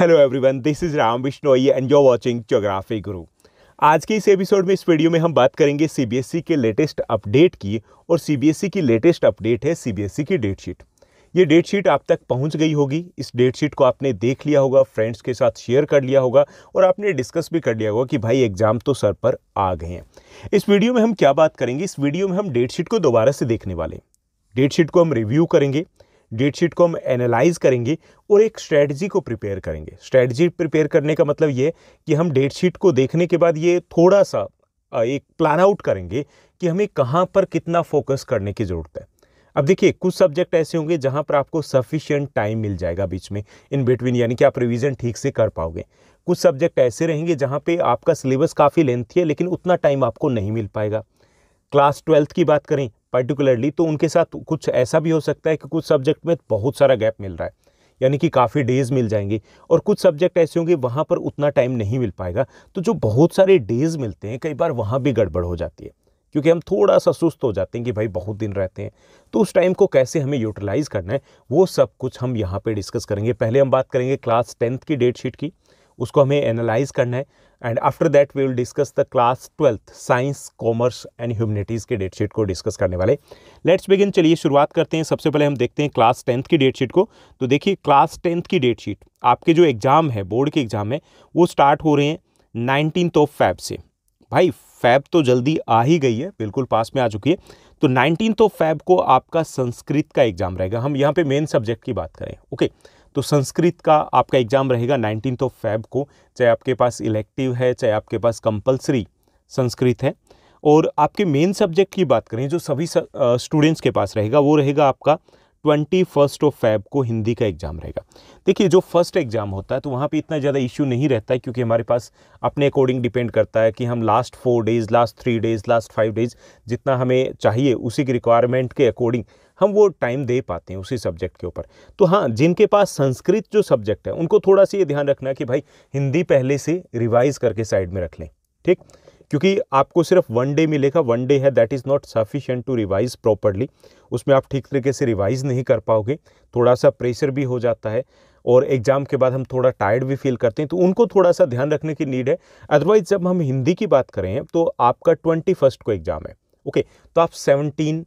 Hello everyone this is Ram Bishnoi and you watching geography guru आज के इस एपिसोड में इस वीडियो में हम बात करेंगे सीबीएसई e के लेटेस्ट अपडेट की और सीबीएसई e की लेटेस्ट अपडेट है सीबीएसई e की डेट शीट ये डेट शीट आप तक पहुंच गई होगी इस डेट शीट को आपने देख लिया होगा फ्रेंड्स के साथ शेयर कर लिया होगा और आपने डिस्कस भी कर लिया होगा कि भाई एग्ज़ाम तो सर पर आ गए हैं इस वीडियो में हम क्या बात करेंगे इस वीडियो में हम डेट शीट को दोबारा से देखने वाले डेट शीट को हम रिव्यू करेंगे डेट शीट को हम एनालाइज करेंगे और एक स्ट्रेटजी को प्रिपेयर करेंगे स्ट्रेटजी प्रिपेयर करने का मतलब ये कि हम डेट शीट को देखने के बाद ये थोड़ा सा एक प्लान आउट करेंगे कि हमें कहाँ पर कितना फोकस करने की ज़रूरत है अब देखिए कुछ सब्जेक्ट ऐसे होंगे जहाँ पर आपको सफिशियंट टाइम मिल जाएगा बीच में इन बिटवीन यानी कि आप रिवीजन ठीक से कर पाओगे कुछ सब्जेक्ट ऐसे रहेंगे जहाँ पे आपका सिलेबस काफ़ी लेंथी है लेकिन उतना टाइम आपको नहीं मिल पाएगा क्लास ट्वेल्थ की बात करें पर्टिकुलरली तो उनके साथ कुछ ऐसा भी हो सकता है कि कुछ सब्जेक्ट में बहुत सारा गैप मिल रहा है यानी कि काफ़ी डेज़ मिल जाएंगे और कुछ सब्जेक्ट ऐसे होंगे वहाँ पर उतना टाइम नहीं मिल पाएगा तो जो बहुत सारे डेज़ मिलते हैं कई बार वहाँ भी गड़बड़ हो जाती है क्योंकि हम थोड़ा सा सुस्त हो जाते हैं कि भाई बहुत दिन रहते हैं तो उस टाइम को कैसे हमें यूटिलाइज़ करना है वो सब कुछ हम यहाँ पर डिस्कस करेंगे पहले हम बात करेंगे क्लास टेंथ की डेट शीट की उसको हमें एनालाइज़ करना है and after that we will discuss the class twelfth science commerce and humanities के डेट शीट को डिस्कस करने वाले लेट्स बिगिन चलिए शुरुआत करते हैं सबसे पहले हम देखते हैं क्लास टेंथ की डेट शीट को तो देखिए क्लास टेंथ की डेट शीट आपके जो एग्ज़ाम है बोर्ड के एग्ज़ाम है वो स्टार्ट हो रहे हैं नाइनटीन ऑफ फैब से भाई फैब तो जल्दी आ ही गई है बिल्कुल पास में आ चुकी है तो नाइनटीन ऑफ फैब को आपका संस्कृत का एग्ज़ाम रहेगा हम यहाँ पे मेन सब्जेक्ट की बात करें ओके okay. तो संस्कृत का आपका एग्ज़ाम रहेगा नाइनटीन ऑफ फैब को चाहे आपके पास इलेक्टिव है चाहे आपके पास कंपलसरी संस्कृत है और आपके मेन सब्जेक्ट की बात करें जो सभी स्टूडेंट्स के पास रहेगा वो रहेगा आपका ट्वेंटी फर्स्ट ऑफ फैब को हिंदी का एग्ज़ाम रहेगा देखिए जो फर्स्ट एग्ज़ाम होता है तो वहाँ पे इतना ज़्यादा इश्यू नहीं रहता है क्योंकि हमारे पास अपने अकॉर्डिंग डिपेंड करता है कि हम last four days last three days last five days जितना हमें चाहिए उसी की रिक्वायरमेंट के अकॉर्डिंग हम वो टाइम दे पाते हैं उसी सब्जेक्ट के ऊपर तो हाँ जिनके पास संस्कृत जो सब्जेक्ट है उनको थोड़ा सा ये ध्यान रखना कि भाई हिंदी पहले से रिवाइज़ करके साइड में रख लें ठीक क्योंकि आपको सिर्फ वन डे मिलेगा वन डे है that is not sufficient to revise properly उसमें आप ठीक तरीके से रिवाइज़ नहीं कर पाओगे थोड़ा सा प्रेशर भी हो जाता है और एग्ज़ाम के बाद हम थोड़ा टायर्ड भी फील करते हैं तो उनको थोड़ा सा ध्यान रखने की नीड है अदरवाइज़ जब हम हिंदी की बात करें तो आपका ट्वेंटी फर्स्ट को एग्ज़ाम है ओके तो आप सेवनटीन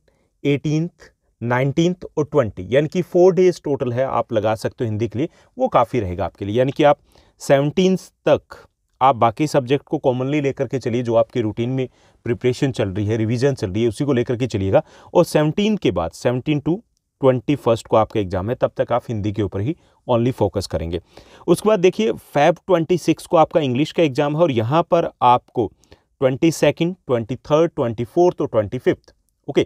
एटीनथ नाइनटीन्थ और ट्वेंटी यानी कि फोर डेज टोटल है आप लगा सकते हो हिंदी के लिए वो काफ़ी रहेगा आपके लिए यानी कि आप सेवनटीन तक आप बाकी सब्जेक्ट को कॉमनली लेकर के चलिए जो आपकी रूटीन में प्रिपरेशन चल रही है रिवीजन चल रही है उसी को लेकर के चलिएगा और सेवनटीन के बाद सेवनटीन टू ट्वेंटी फर्स्ट को आपका एग्जाम है तब तक आप हिंदी के ऊपर ही ओनली फोकस करेंगे उसके बाद देखिए फैब ट्वेंटी सिक्स को आपका इंग्लिश का एग्जाम है और यहाँ पर आपको twenty second twenty third twenty fourth और ट्वेंटी फिफ्थ ओके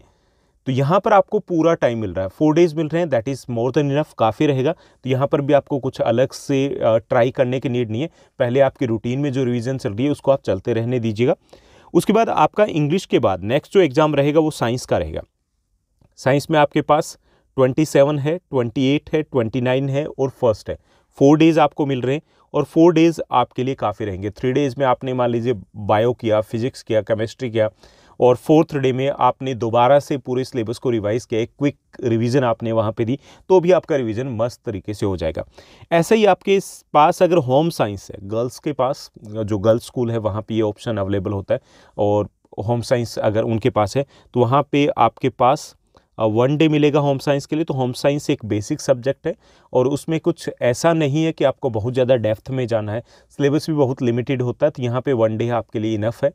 तो यहाँ पर आपको पूरा टाइम मिल रहा है फोर डेज मिल रहे हैं that is more than enough काफ़ी रहेगा तो यहाँ पर भी आपको कुछ अलग से ट्राई करने की नीड नहीं है पहले आपकी रूटीन में जो रिविज़न चल रही है उसको आप चलते रहने दीजिएगा उसके बाद आपका इंग्लिश के बाद नेक्स्ट जो एग्ज़ाम रहेगा वो साइंस का रहेगा साइंस में आपके पास ट्वेंटी सेवन है ट्वेंटी एट है ट्वेंटी नाइन है और फर्स्ट है फोर डेज़ आपको मिल रहे हैं और फोर डेज़ आपके लिए काफ़ी रहेंगे थ्री डेज़ में आपने मान लीजिए बायो किया फिजिक्स किया केमिस्ट्री किया और फोर्थ डे में आपने दोबारा से पूरे सिलेबस को रिवाइज़ किया एक क्विक रिवीजन आपने वहाँ पे दी तो भी आपका रिवीजन मस्त तरीके से हो जाएगा ऐसा ही आपके पास अगर होम साइंस है गर्ल्स के पास जो गर्ल्स स्कूल है वहाँ पर ये ऑप्शन अवेलेबल होता है और होम साइंस अगर उनके पास है तो वहाँ पर आपके पास वन डे मिलेगा होम साइंस के लिए तो होम साइंस एक बेसिक सब्जेक्ट है और उसमें कुछ ऐसा नहीं है कि आपको बहुत ज़्यादा डेप्थ में जाना है सिलेबस भी बहुत लिमिटेड होता है तो यहाँ पे वन डे आपके लिए इनफ है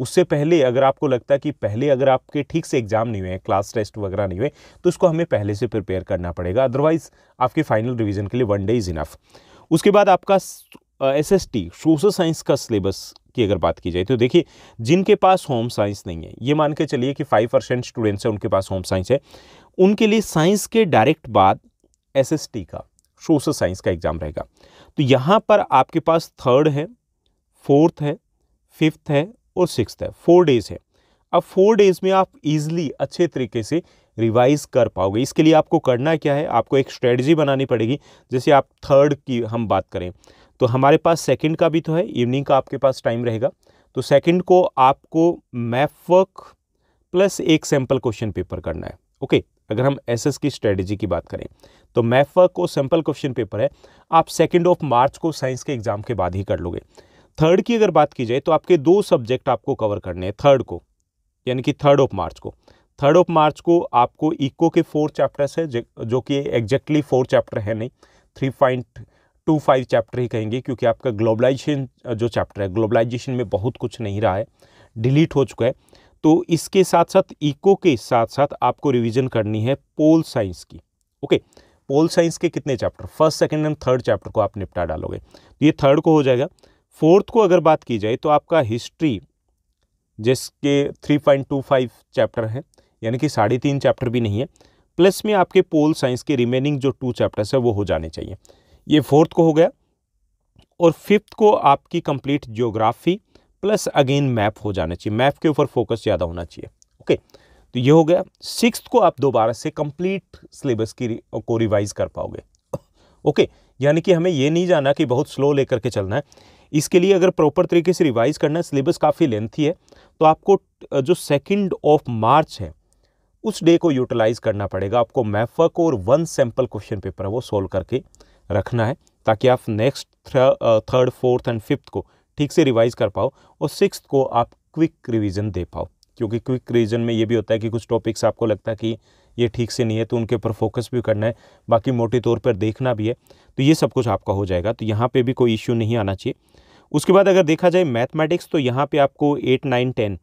उससे पहले अगर आपको लगता है कि पहले अगर आपके ठीक से एग्जाम नहीं हुए हैं क्लास टेस्ट वगैरह नहीं हुए तो उसको हमें पहले से प्रिपेयर करना पड़ेगा अदरवाइज आपके फाइनल रिविजन के लिए वन डे इज़ इनफ उसके बाद आपका S S T social science का सिलेबस की अगर बात की जाए तो देखिए जिनके पास होम साइंस नहीं है ये मान के चलिए कि फाइव परसेंट स्टूडेंट्स हैं उनके पास होम साइंस है उनके लिए साइंस के डायरेक्ट बाद एस एस टी का सोशल साइंस का एग्ज़ाम रहेगा तो यहाँ पर आपके पास थर्ड है फोर्थ है फिफ्थ है और सिक्स है फोर डेज है अब फोर डेज में आप इजली अच्छे तरीके से रिवाइज कर पाओगे इसके लिए आपको करना क्या है आपको एक स्ट्रेटजी बनानी पड़ेगी जैसे आप थर्ड की हम बात करें तो हमारे पास सेकंड का भी तो है इवनिंग का आपके पास टाइम रहेगा तो सेकंड को आपको मैफवर्क प्लस एक सैम्पल क्वेश्चन पेपर करना है ओके अगर हम एसएस की स्ट्रेटजी की बात करें तो मैफवर्क और सैम्पल क्वेश्चन पेपर है आप सेकेंड ऑफ मार्च को साइंस के एग्ज़ाम के बाद ही कर लोगे थर्ड की अगर बात की जाए तो आपके दो सब्जेक्ट आपको कवर करने हैं थर्ड को यानी कि थर्ड ऑफ मार्च को थर्ड ऑफ मार्च को आपको इको के फोर चैप्टर्स है जो कि एग्जैक्टली फोर चैप्टर है नहीं three point two five chapter ही कहेंगे क्योंकि आपका ग्लोबलाइजेशन जो चैप्टर है ग्लोबलाइजेशन में बहुत कुछ नहीं रहा है डिलीट हो चुका है तो इसके साथ साथ इको के साथ साथ आपको रिविजन करनी है पोल साइंस की ओके पोल साइंस के कितने chapter first second and third chapter को आप निपटा डालोगे तो ये थर्ड को हो जाएगा फोर्थ को अगर बात की जाए तो आपका हिस्ट्री जिसके 3.25 चैप्टर हैं यानी कि साढ़े तीन चैप्टर भी नहीं है प्लस में आपके पोल साइंस के रिमेनिंग जो टू चैप्टर्स है वो हो जाने चाहिए ये फोर्थ को हो गया और फिफ्थ को आपकी complete geography plus again map हो जाना चाहिए मैप के ऊपर फोकस ज़्यादा होना चाहिए ओके तो ये हो गया सिक्स को आप दोबारा से कंप्लीट सिलेबस की को रिवाइज कर पाओगे ओके यानी कि हमें ये नहीं जाना कि बहुत स्लो लेकर के चलना है इसके लिए अगर प्रॉपर तरीके से रिवाइज करना है सिलेबस काफ़ी लेंथी है तो आपको जो सेकेंड ऑफ मार्च है उस डे को यूटिलाइज़ करना पड़ेगा आपको मैफक और वन सैम्पल क्वेश्चन पेपर वो सोल्व करके रखना है ताकि आप next third fourth and fifth को ठीक से रिवाइज कर पाओ और सिक्स को आप क्विक रिविज़न दे पाओ क्योंकि क्विक रिविज़न में ये भी होता है कि कुछ टॉपिक्स आपको लगता है कि ये ठीक से नहीं है तो उनके ऊपर फोकस भी करना है बाकी मोटे तौर पर देखना भी है तो ये सब कुछ आपका हो जाएगा तो यहाँ पे भी कोई इश्यू नहीं आना चाहिए उसके बाद अगर देखा जाए मैथमेटिक्स तो यहाँ पे आपको eight nine ten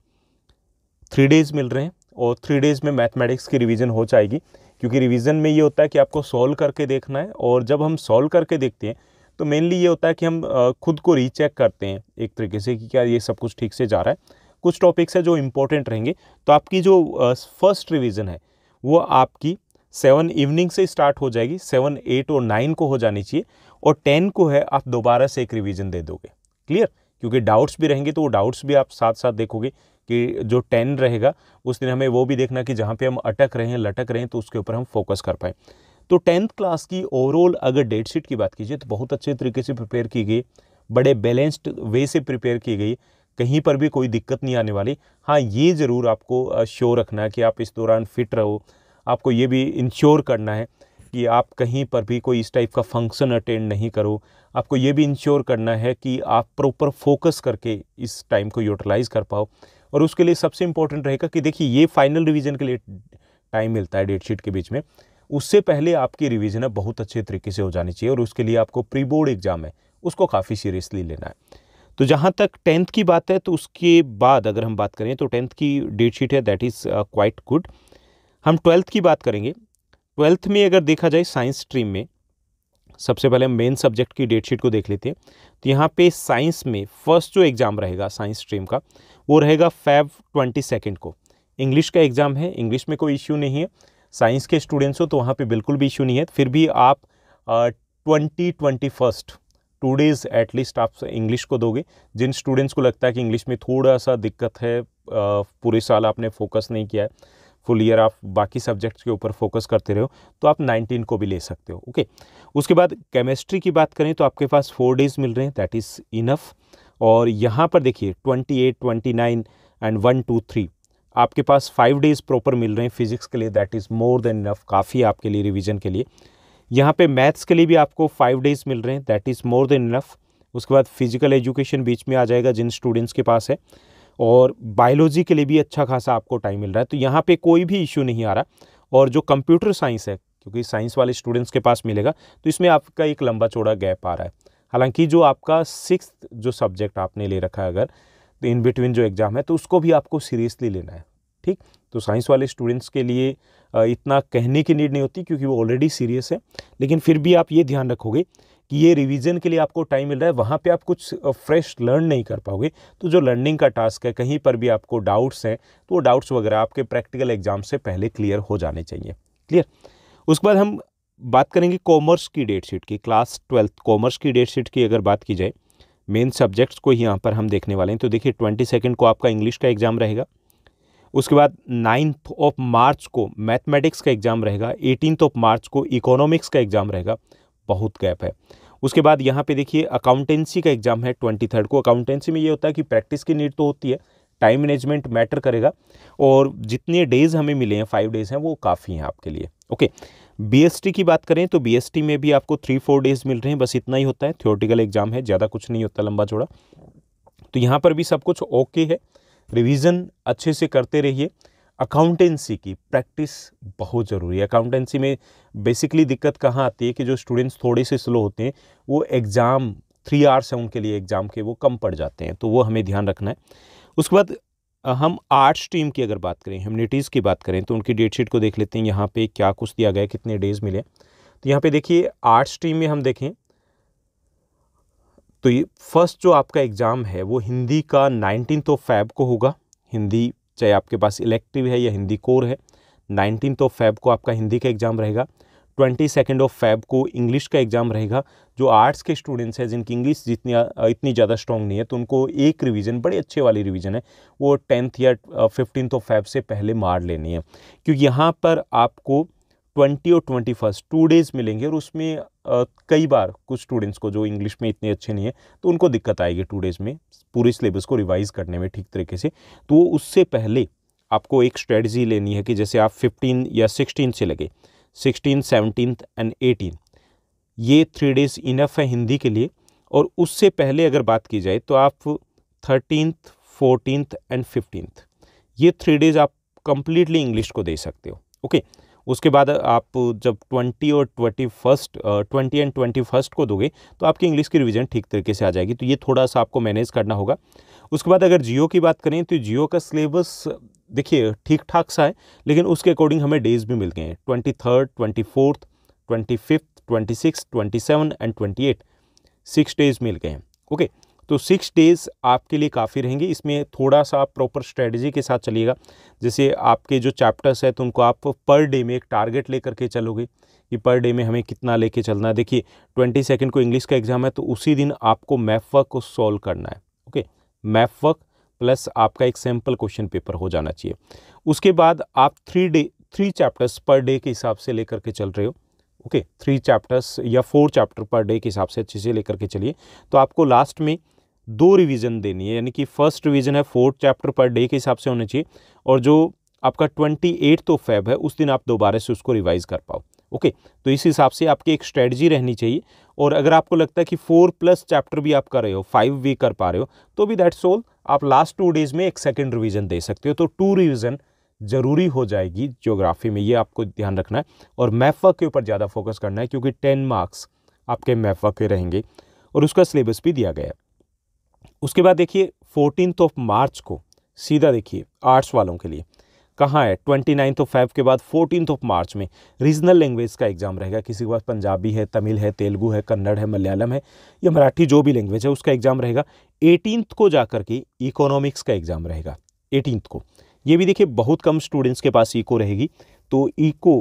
three days मिल रहे हैं और थ्री डेज़ में मैथमेटिक्स की रिवीजन हो जाएगी क्योंकि रिवीजन में ये होता है कि आपको सॉल्व करके देखना है और जब हम सॉल्व करके देखते हैं तो मेनली ये होता है कि हम खुद को रीचेक करते हैं एक तरीके से कि क्या ये सब कुछ ठीक से जा रहा है कुछ टॉपिक्स है जो इम्पोर्टेंट रहेंगे तो आपकी जो फर्स्ट रिविज़न है वो आपकी सेवन इवनिंग से स्टार्ट हो जाएगी सेवन एट और नाइन को हो जानी चाहिए और टेन को है आप दोबारा से एक रिवीजन दे दोगे क्लियर क्योंकि डाउट्स भी रहेंगे तो वो डाउट्स भी आप साथ साथ देखोगे कि जो टेन रहेगा उस दिन हमें वो भी देखना कि जहाँ पे हम अटक रहे हैं लटक रहे हैं तो उसके ऊपर हम फोकस कर पाएँ तो टेंथ क्लास की ओवरऑल अगर डेट शीट की बात कीजिए तो बहुत अच्छे तरीके से प्रिपेयर की गई बड़े बैलेंस्ड वे से प्रिपेयर की गई कहीं पर भी कोई दिक्कत नहीं आने वाली हाँ ये ज़रूर आपको श्योर रखना है कि आप इस दौरान फिट रहो आपको ये भी इंश्योर करना है कि आप कहीं पर भी कोई इस टाइप का फंक्शन अटेंड नहीं करो आपको ये भी इंश्योर करना है कि आप प्रॉपर फोकस करके इस टाइम को यूटिलाइज़ कर पाओ और उसके लिए सबसे इम्पोर्टेंट रहेगा कि देखिए ये फाइनल रिवीजन के लिए टाइम मिलता है डेटशीट के बीच में उससे पहले आपकी रिवीजन है बहुत अच्छे तरीके से हो जानी चाहिए और उसके लिए आपको प्री बोर्ड एग्ज़ाम है उसको काफ़ी सीरियसली लेना है तो जहाँ तक टेंथ की बात है तो उसके बाद अगर हम बात करें तो टेंथ की डेट शीट है दैट इज़ क्वाइट गुड हम ट्वेल्थ की बात करेंगे ट्वेल्थ में अगर देखा जाए साइंस स्ट्रीम में सबसे पहले हम मेन सब्जेक्ट की डेटशीट को देख लेते हैं तो यहाँ पे साइंस में फर्स्ट जो एग्ज़ाम रहेगा साइंस स्ट्रीम का वो रहेगा फेब ट्वेंटी सेकेंड को इंग्लिश का एग्ज़ाम है इंग्लिश में कोई इश्यू नहीं है साइंस के स्टूडेंट्स हो तो वहाँ पे बिल्कुल भी इश्यू नहीं है फिर भी आप twenty twenty first two days at least आप इंग्लिश को दोगे जिन स्टूडेंट्स को लगता है कि इंग्लिश में थोड़ा सा दिक्कत है पूरे साल आपने फोकस नहीं किया है फुल ईयर आप बाकी सब्जेक्ट्स के ऊपर फोकस करते रहो तो आप 19 को भी ले सकते हो ओके उसके बाद केमिस्ट्री की बात करें तो आपके पास फोर डेज मिल रहे हैं दैट इज़ इनफ और यहाँ पर देखिए 28, 29 एंड वन टू थ्री आपके पास फाइव डेज प्रॉपर मिल रहे हैं फिजिक्स के लिए that is more than enough काफ़ी आपके लिए रिविजन के लिए यहाँ पर मैथ्स के लिए भी आपको फाइव डेज मिल रहे हैं that is more than enough उसके बाद फिजिकल एजुकेशन बीच में आ जाएगा जिन स्टूडेंट्स के पास है और बायोलॉजी के लिए भी अच्छा खासा आपको टाइम मिल रहा है तो यहाँ पे कोई भी इश्यू नहीं आ रहा और जो कंप्यूटर साइंस है क्योंकि साइंस वाले स्टूडेंट्स के पास मिलेगा तो इसमें आपका एक लंबा चौड़ा गैप आ रहा है हालांकि जो आपका सिक्स जो सब्जेक्ट आपने ले रखा है अगर तो इन बिटवीन जो एग्ज़ाम है तो उसको भी आपको सीरियसली लेना है ठीक तो साइंस वाले स्टूडेंट्स के लिए इतना कहने की नीड नहीं होती क्योंकि वो ऑलरेडी सीरियस है लेकिन फिर भी आप ये ध्यान रखोगे कि ये रिवीजन के लिए आपको टाइम मिल रहा है वहाँ पे आप कुछ फ्रेश लर्न नहीं कर पाओगे तो जो लर्निंग का टास्क है कहीं पर भी आपको डाउट्स हैं तो वो डाउट्स वगैरह आपके प्रैक्टिकल एग्जाम से पहले क्लियर हो जाने चाहिए क्लियर उसके बाद हम बात करेंगे कॉमर्स की डेट शीट की क्लास ट्वेल्थ कॉमर्स की डेट शीट की अगर बात की जाए मेन सब्जेक्ट्स को ही यहाँ पर हम देखने वाले हैं तो देखिए ट्वेंटी सेकेंड को आपका इंग्लिश का एग्ज़ाम रहेगा उसके बाद नाइन्थ ऑफ मार्च को मैथमेटिक्स का एग्ज़ाम रहेगा एटीनथ ऑफ मार्च को इकोनॉमिक्स का एग्ज़ाम रहेगा बहुत गैप है उसके बाद यहाँ पे देखिए अकाउंटेंसी का एग्जाम है ट्वेंटी थर्ड को अकाउंटेंसी में ये होता है कि प्रैक्टिस की नीड तो होती है टाइम मैनेजमेंट मैटर करेगा और जितने डेज़ हमें मिले हैं फाइव डेज़ हैं वो काफ़ी हैं आपके लिए ओके बीएसटी की बात करें तो बीएसटी में भी आपको थ्री फोर डेज़ मिल रहे हैं बस इतना ही होता है थियोटिकल एग्जाम है ज़्यादा कुछ नहीं होता लंबा चौड़ा तो यहाँ पर भी सब कुछ ओके है रिविज़न अच्छे से करते रहिए अकाउंटेंसी की प्रैक्टिस बहुत ज़रूरी है अकाउंटेंसी में बेसिकली दिक्कत कहाँ आती है कि जो स्टूडेंट्स थोड़े से स्लो होते हैं वो एग्ज़ाम थ्री आर्स हैं उनके लिए एग्ज़ाम के वो कम पड़ जाते हैं तो वो हमें ध्यान रखना है उसके बाद हम आर्ट्स स्ट्रीम की अगर बात करें ह्यूमनिटीज़ की बात करें तो उनकी डेट शीट को देख लेते हैं यहाँ पर क्या कुछ दिया गया कितने डेज मिले तो यहाँ पर देखिए आर्ट्स स्ट्रीम में हम देखें तो ये फर्स्ट जो आपका एग्ज़ाम है वो हिंदी का नाइनटीन तो फैब को होगा हिंदी चाहे आपके पास इलेक्टिव है या हिंदी कोर है नाइनटीन ऑफ फैब को आपका हिंदी का एग्ज़ाम रहेगा ट्वेंटी सेकेंड ऑफ फैब को इंग्लिश का एग्ज़ाम रहेगा जो आर्ट्स के स्टूडेंट्स हैं जिनकी इंग्लिश जितनी इतनी ज़्यादा स्ट्रॉन्ग नहीं है तो उनको एक रिवीजन बड़े अच्छे वाली रिवीजन है वो टेंथ या फिफ्टीन ऑफ फैब से पहले मार लेनी है क्योंकि यहाँ पर आपको ट्वेंटी और ट्वेंटी फर्स्ट टू डेज़ मिलेंगे और उसमें कई बार कुछ स्टूडेंट्स को जो इंग्लिश में इतने अच्छे नहीं है तो उनको दिक्कत आएगी टू डेज़ में पूरे सिलेबस को रिवाइज़ करने में ठीक तरीके से तो उससे पहले आपको एक स्ट्रेटजी लेनी है कि जैसे आप फिफ्टीन या सिक्सटीन से लगे सिक्सटीन सेवनटीन एंड एटीन ये थ्री डेज़ इनफ है हिंदी के लिए और उससे पहले अगर बात की जाए तो आप थर्टीनथ फोर्टीनथ एंड फिफ्टीनथ ये थ्री डेज़ आप कंप्लीटली इंग्लिश को दे सकते हो ओके okay? उसके बाद आप जब ट्वेंटी और twenty first twenty and twenty first को दोगे तो आपकी इंग्लिश की रिविज़न ठीक तरीके से आ जाएगी तो ये थोड़ा सा आपको मैनेज करना होगा उसके बाद अगर जियो की बात करें तो जियो का सिलेबस देखिए ठीक ठाक सा है लेकिन उसके अकॉर्डिंग हमें डेज़ भी मिल गए हैं twenty third twenty fourth twenty fifth twenty six twenty seven and twenty eight six days मिल गए हैं ओके okay. तो सिक्स डेज़ आपके लिए काफ़ी रहेंगे इसमें थोड़ा सा आप प्रॉपर स्ट्रेटजी के साथ चलिएगा जैसे आपके जो चैप्टर्स हैं तो उनको आप पर डे में एक टारगेट लेकर के चलोगे कि पर डे में हमें कितना लेके चलना है देखिए ट्वेंटी सेकेंड को इंग्लिश का एग्ज़ाम है तो उसी दिन आपको मैफ वर्क को सॉल्व करना है ओके मैफ वर्क प्लस आपका एक सैम्पल क्वेश्चन पेपर हो जाना चाहिए उसके बाद आप three day three chapters per day के हिसाब से लेकर के चल रहे हो ओके थ्री चैप्टर्स या फोर चैप्टर पर डे के हिसाब से अच्छे से लेकर के चलिए तो आपको लास्ट में दो रिवीजन देनी है यानी कि फर्स्ट रिवीजन है फोर्थ चैप्टर पर डे के हिसाब से होने चाहिए और जो आपका ट्वेंटी एट तो फेब है उस दिन आप दोबारा से उसको रिवाइज़ कर पाओ ओके तो इस हिसाब से आपकी एक स्ट्रेटजी रहनी चाहिए और अगर आपको लगता है कि फोर प्लस चैप्टर भी आप कर रहे हो फाइव भी कर पा रहे हो तो भी दैट्स ऑल आप लास्ट टू डेज़ में एक सेकेंड रिविज़न दे सकते हो तो टू रिविज़न ज़रूरी हो जाएगी ज्योग्राफी में ये आपको ध्यान रखना है और मैफा के ऊपर ज़्यादा फोकस करना है क्योंकि टेन मार्क्स आपके मैफा के रहेंगे और उसका सिलेबस भी दिया गया है उसके बाद देखिए फोर्टीन ऑफ मार्च को सीधा देखिए आर्ट्स वालों के लिए कहाँ है ट्वेंटी नाइन्थ ऑफ फाइव के बाद फोर्टीन ऑफ मार्च में रीजनल लैंग्वेज का एग्ज़ाम रहेगा किसी के पास पंजाबी है तमिल है तेलुगू है कन्नड़ है मलयालम है या मराठी जो भी लैंग्वेज है उसका एग्ज़ाम रहेगा एटीनथ को जाकर के इकोनॉमिक्स का एग्ज़ाम रहेगा एटीनथ को ये भी देखिए बहुत कम स्टूडेंट्स के पास ईको रहेगी तो ईको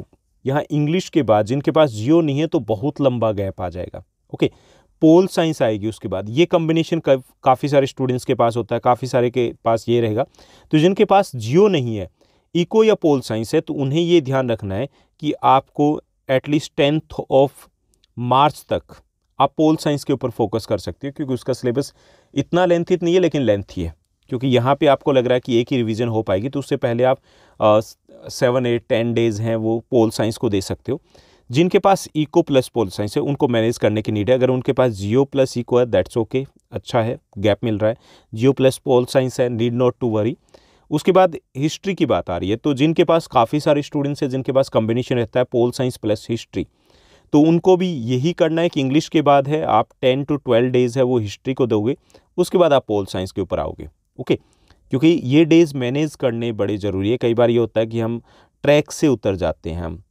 यहाँ इंग्लिश के बाद जिनके पास जियो नहीं है तो बहुत लंबा गैप आ जाएगा ओके okay. पोल साइंस आएगी उसके बाद ये कम्बिनेशन का, काफ़ी सारे स्टूडेंट्स के पास होता है काफ़ी सारे के पास ये रहेगा तो जिनके पास जियो नहीं है इको या पोल साइंस है तो उन्हें ये ध्यान रखना है कि आपको एटलीस्ट टेंथ ऑफ मार्च तक आप पोल साइंस के ऊपर फोकस कर सकते हो क्योंकि उसका सिलेबस इतना लेंथी तो नहीं है लेकिन लेंथी है क्योंकि यहाँ पे आपको लग रहा है कि एक ही रिवीजन हो पाएगी तो उससे पहले आप सेवन एट टेन डेज़ हैं वो पोल साइंस को दे सकते हो जिनके पास इको प्लस पोल साइंस है उनको मैनेज करने की नीड है अगर उनके पास जियो प्लस इको है दैट्स ओके अच्छा है गैप मिल रहा है जियो प्लस पोल साइंस है नीड नॉट टू वरी उसके बाद हिस्ट्री की बात आ रही है तो जिनके पास काफ़ी सारे स्टूडेंट्स हैं जिनके पास कम्बिनेशन रहता है पोल साइंस प्लस हिस्ट्री तो उनको भी यही करना है कि इंग्लिश के बाद है आप टेन टू ट्वेल्व डेज़ है वो हिस्ट्री को दोगे उसके बाद आप पोल साइंस के ऊपर आओगे ओके क्योंकि ये डेज़ मैनेज करने बड़े ज़रूरी है कई बार ये होता है कि हम ट्रैक से उतर जाते हैं हम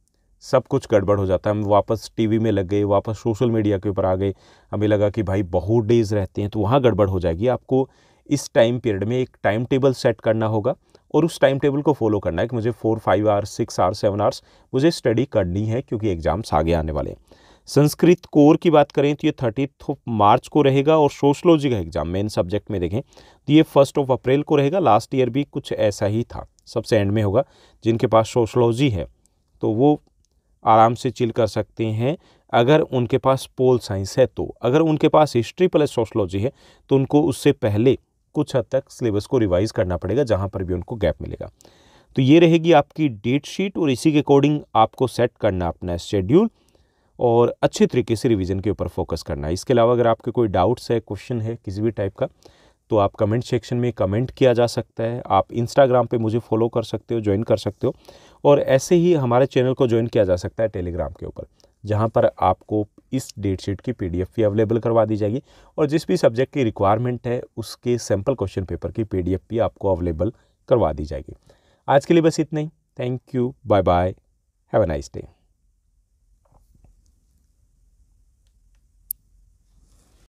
सब कुछ गड़बड़ हो जाता है हम वापस टीवी में लग गए वापस सोशल मीडिया के ऊपर आ गए हमें लगा कि भाई बहुत डेज रहते हैं तो वहाँ गड़बड़ हो जाएगी आपको इस टाइम पीरियड में एक टाइम टेबल सेट करना होगा और उस टाइम टेबल को फॉलो करना है कि मुझे four five hours six hours seven hours मुझे स्टडी करनी है क्योंकि एग्ज़ाम्स आगे आने वाले हैं संस्कृत कोर की बात करें तो ये थर्टी ऑफ मार्च को रहेगा और सोशलॉजी का एग्ज़ाम मेन सब्जेक्ट में देखें तो ये फर्स्ट ऑफ अप्रैल को रहेगा लास्ट ईयर भी कुछ ऐसा ही था सबसे एंड में होगा जिनके पास सोशलॉजी है तो वो आराम से चिल कर सकते हैं अगर उनके पास पोल साइंस है तो अगर उनके पास हिस्ट्री प्लस सोशलॉजी है तो उनको उससे पहले कुछ हद तक सिलेबस को रिवाइज करना पड़ेगा जहाँ पर भी उनको गैप मिलेगा तो ये रहेगी आपकी डेट शीट और इसी के अकॉर्डिंग आपको सेट करना अपना शेड्यूल और अच्छे तरीके से रिवीजन के ऊपर फोकस करना इसके अलावा अगर आपके कोई डाउट्स है क्वेश्चन है किसी भी टाइप का तो आप कमेंट सेक्शन में कमेंट किया जा सकता है आप इंस्टाग्राम पे मुझे फॉलो कर सकते हो ज्वाइन कर सकते हो और ऐसे ही हमारे चैनल को ज्वाइन किया जा सकता है टेलीग्राम के ऊपर जहाँ पर आपको इस डेट शीट की पीडीएफ भी अवेलेबल करवा दी जाएगी और जिस भी सब्जेक्ट की रिक्वायरमेंट है उसके सैम्पल क्वेश्चन पेपर की पीडीएफ भी आपको अवेलेबल करवा दी जाएगी आज के लिए बस इतना ही thank you bye bye have a nice day